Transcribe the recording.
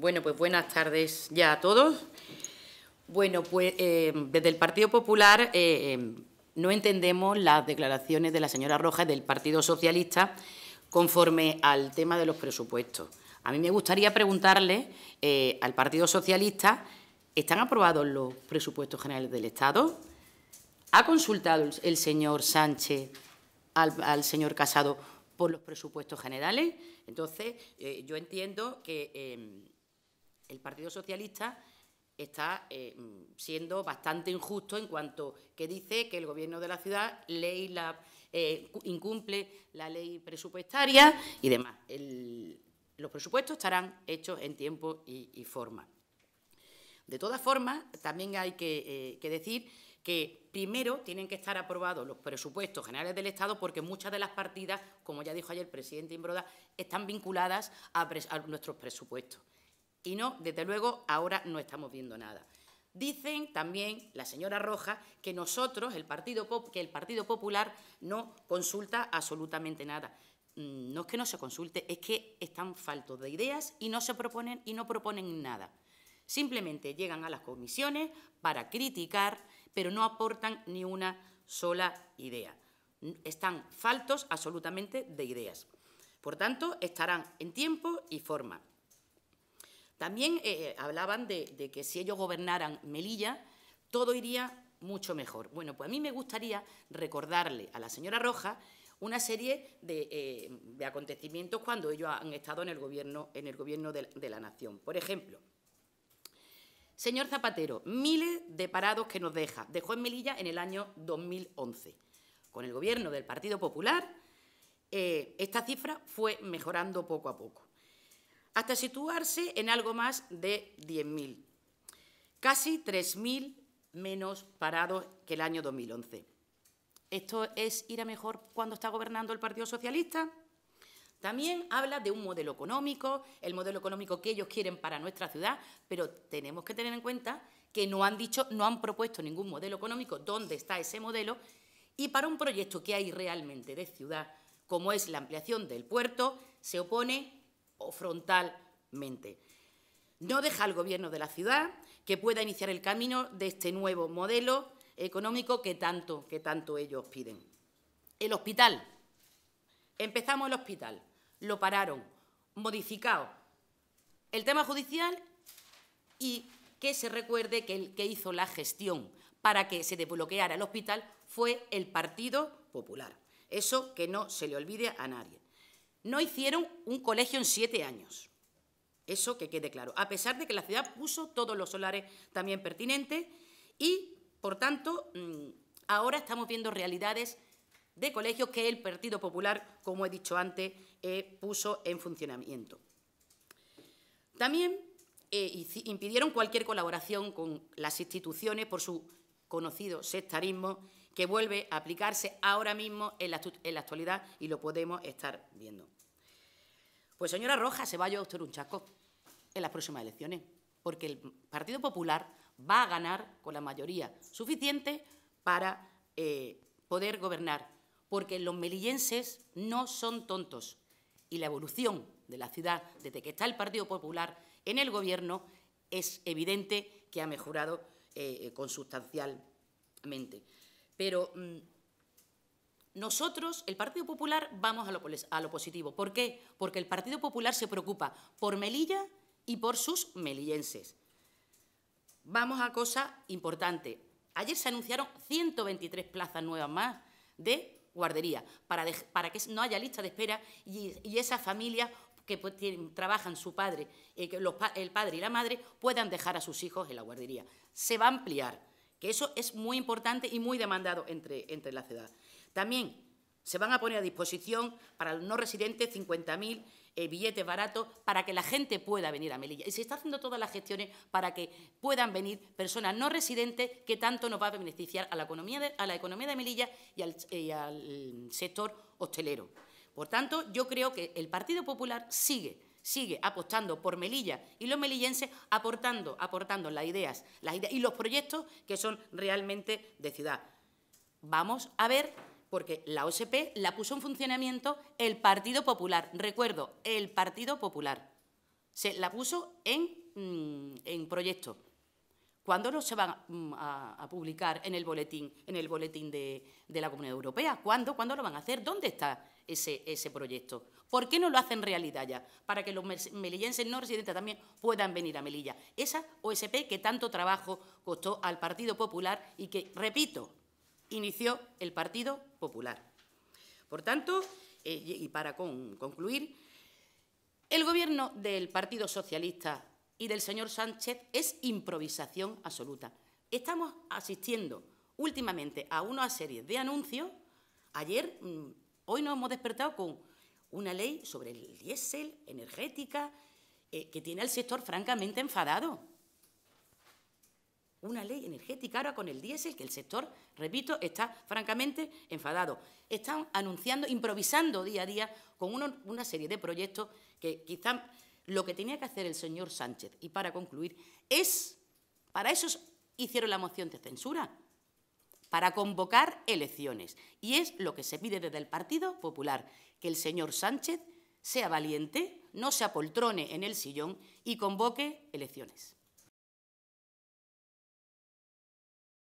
Bueno, pues buenas tardes ya a todos. Bueno, pues eh, desde el Partido Popular eh, eh, no entendemos las declaraciones de la señora Rojas del Partido Socialista conforme al tema de los presupuestos. A mí me gustaría preguntarle al Partido Socialista, ¿están aprobados los presupuestos generales del Estado? ¿Ha consultado el señor Sánchez al, al señor Casado por los presupuestos generales? Entonces, yo entiendo que el Partido Socialista está eh, siendo bastante injusto en cuanto que dice que el Gobierno de la ciudad eh, incumple la ley presupuestaria y demás. los presupuestos estarán hechos en tiempo y, forma. De todas formas, también hay eh, que, decir que primero tienen que estar aprobados los presupuestos generales del Estado porque muchas de las partidas, como ya dijo ayer el presidente Imbroda, están vinculadas a nuestros presupuestos. Y no, desde luego, ahora no estamos viendo nada. Dicen también la señora Roja que nosotros, el Partido Pop, que el Partido Popular no consulta absolutamente nada. Mm, no es que no se consulte, es que están faltos de ideas y no se proponen y no proponen nada. Simplemente llegan a las comisiones para criticar, pero no aportan ni una sola idea. Mm, están faltos absolutamente de ideas. Por tanto, estarán en tiempo y forma. También eh, eh, hablaban de, que si ellos gobernaran Melilla, todo iría mucho mejor. Bueno, pues a mí me gustaría recordarle a la señora Roja una serie eh, de, acontecimientos cuando ellos han estado en el gobierno, de, la, nación. Por ejemplo, señor Zapatero, miles de parados que nos deja, dejó en Melilla en el año 2011. Con el gobierno del Partido Popular, esta cifra fue mejorando poco a poco hasta situarse en algo más de 10.000, casi 3.000 menos parados que el año 2011. ¿Esto es ir a mejor cuando está gobernando el Partido Socialista? También habla de un modelo económico, el modelo económico que ellos quieren para nuestra ciudad, pero tenemos que tener en cuenta que no han dicho, no han propuesto ningún modelo económico, dónde está ese modelo, y para un proyecto que hay realmente de ciudad, como es la ampliación del puerto, se opone o frontalmente. No deja al gobierno de la ciudad que pueda iniciar el camino de este nuevo modelo económico que tanto, que tanto ellos piden. El hospital. Empezamos el hospital. Lo pararon, modificado. El tema judicial y que se recuerde que el que hizo la gestión para que se desbloqueara el hospital fue el Partido Popular. Eso que no se le olvide a nadie. No hicieron un colegio en siete años. Eso que quede claro. A pesar de que la ciudad puso todos los solares también pertinentes y, por tanto, mm, ahora estamos viendo realidades de colegios que el Partido Popular, como he dicho antes, eh, puso en funcionamiento. También eh, impidieron cualquier colaboración con las instituciones por su conocido sectarismo que vuelve a aplicarse ahora mismo en la, actualidad y lo podemos estar viendo. Pues señora Roja, se va a usted un chasco en las próximas elecciones, porque el Partido Popular va a ganar con la mayoría suficiente para eh, poder gobernar, porque los melillenses no son tontos y la evolución de la ciudad desde que está el Partido Popular en el gobierno es evidente que ha mejorado eh, eh, consustancialmente. Pero mm, nosotros, el Partido Popular, vamos a lo, positivo. ¿Por qué? Porque el Partido Popular se preocupa por Melilla y por sus melillenses. Vamos a cosa importante. Ayer se anunciaron 123 plazas nuevas más de guardería, para, que no haya lista de espera y, esas familias que pues, trabajan su padre, eh, el padre y la madre puedan dejar a sus hijos en la guardería. Se va a ampliar que eso es muy importante y muy demandado entre, entre la ciudad. También se van a poner a disposición para los no residentes 50.000 eh, billetes baratos para que la gente pueda venir a Melilla. Y se está haciendo todas las gestiones para que puedan venir personas no residentes que tanto nos va a beneficiar a la economía de, a la economía de Melilla y al, y al sector hostelero. Por tanto, yo creo que el Partido Popular sigue sigue apostando por Melilla y los melillenses aportando, aportando las ideas, y los proyectos que son realmente de ciudad. Vamos a ver, porque la OSP la puso en funcionamiento el Partido Popular, recuerdo, el Partido Popular. Se la puso en, mm, en proyecto. ¿Cuándo no se van mm, a, publicar en el boletín, en el boletín de, la Comunidad Europea? ¿Cuándo, ¿Cuándo, lo van a hacer? ¿Dónde está ese, ese proyecto? ¿Por qué no lo hacen realidad ya? Para que los melillenses no residentes también puedan venir a Melilla. Esa OSP que tanto trabajo costó al Partido Popular y que, repito, inició el Partido Popular. Por tanto, eh, y para concluir, el Gobierno del Partido Socialista y del señor Sánchez es improvisación absoluta. Estamos asistiendo últimamente a una serie de anuncios. Ayer, mm, hoy nos hemos despertado con una ley sobre el diésel, energética, eh, que tiene al sector francamente enfadado. Una ley energética ahora con el diésel, que el sector, repito, está francamente enfadado. Están anunciando, improvisando día a día con una serie de proyectos que quizás lo que tenía que hacer el señor Sánchez, y para concluir, es, para eso hicieron la moción de censura, para convocar elecciones. Y es lo que se pide desde el Partido Popular, que el señor Sánchez sea valiente, no se apoltrone en el sillón y convoque elecciones.